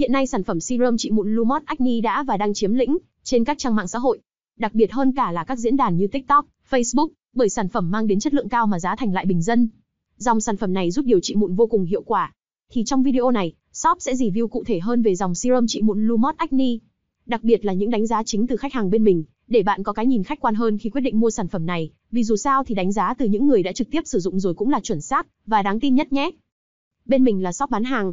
Hiện nay sản phẩm serum trị mụn Lumos Acne đã và đang chiếm lĩnh trên các trang mạng xã hội, đặc biệt hơn cả là các diễn đàn như TikTok, Facebook, bởi sản phẩm mang đến chất lượng cao mà giá thành lại bình dân. Dòng sản phẩm này giúp điều trị mụn vô cùng hiệu quả. Thì trong video này, shop sẽ review cụ thể hơn về dòng serum trị mụn Lumos Acne, đặc biệt là những đánh giá chính từ khách hàng bên mình, để bạn có cái nhìn khách quan hơn khi quyết định mua sản phẩm này, vì dù sao thì đánh giá từ những người đã trực tiếp sử dụng rồi cũng là chuẩn xác và đáng tin nhất nhé. Bên mình là shop bán hàng,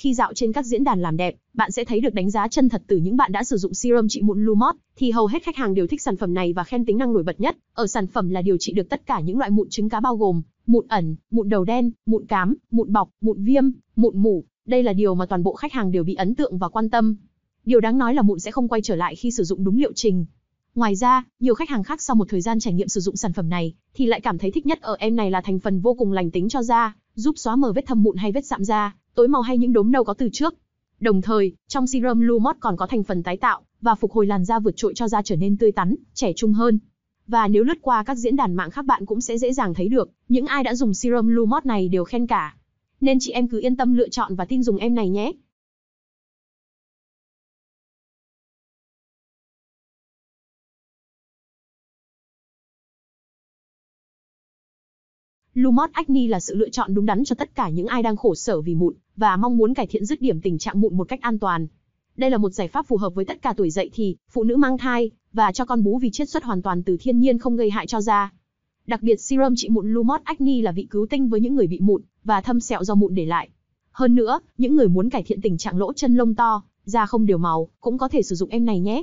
Khi dạo trên các diễn đàn làm đẹp, bạn sẽ thấy được đánh giá chân thật từ những bạn đã sử dụng serum trị mụn Lumos, thì hầu hết khách hàng đều thích sản phẩm này và khen tính năng nổi bật nhất ở sản phẩm là điều trị được tất cả những loại mụn trứng cá bao gồm mụn ẩn, mụn đầu đen, mụn cám, mụn bọc, mụn viêm, mụn mủ. Đây là điều mà toàn bộ khách hàng đều bị ấn tượng và quan tâm. Điều đáng nói là mụn sẽ không quay trở lại khi sử dụng đúng liệu trình. Ngoài ra, nhiều khách hàng khác sau một thời gian trải nghiệm sử dụng sản phẩm này thì lại cảm thấy thích nhất ở em này là thành phần vô cùng lành tính cho da, giúp xóa mờ vết thâm mụn hay vết sạm da, tối màu hay những đốm nâu có từ trước. Đồng thời, trong serum Lumot còn có thành phần tái tạo và phục hồi làn da vượt trội cho da trở nên tươi tắn, trẻ trung hơn. Và nếu lướt qua các diễn đàn mạng khác bạn cũng sẽ dễ dàng thấy được, những ai đã dùng serum Lumot này đều khen cả. Nên chị em cứ yên tâm lựa chọn và tin dùng em này nhé. Lumos acne là sự lựa chọn đúng đắn cho tất cả những ai đang khổ sở vì mụn và mong muốn cải thiện dứt điểm tình trạng mụn một cách an toàn. Đây là một giải pháp phù hợp với tất cả tuổi dậy thì, phụ nữ mang thai và cho con bú vì chiết xuất hoàn toàn từ thiên nhiên không gây hại cho da. Đặc biệt serum trị mụn Lumos acne là vị cứu tinh với những người bị mụn và thâm sẹo do mụn để lại. Hơn nữa, những người muốn cải thiện tình trạng lỗ chân lông to, da không đều màu, cũng có thể sử dụng em này nhé.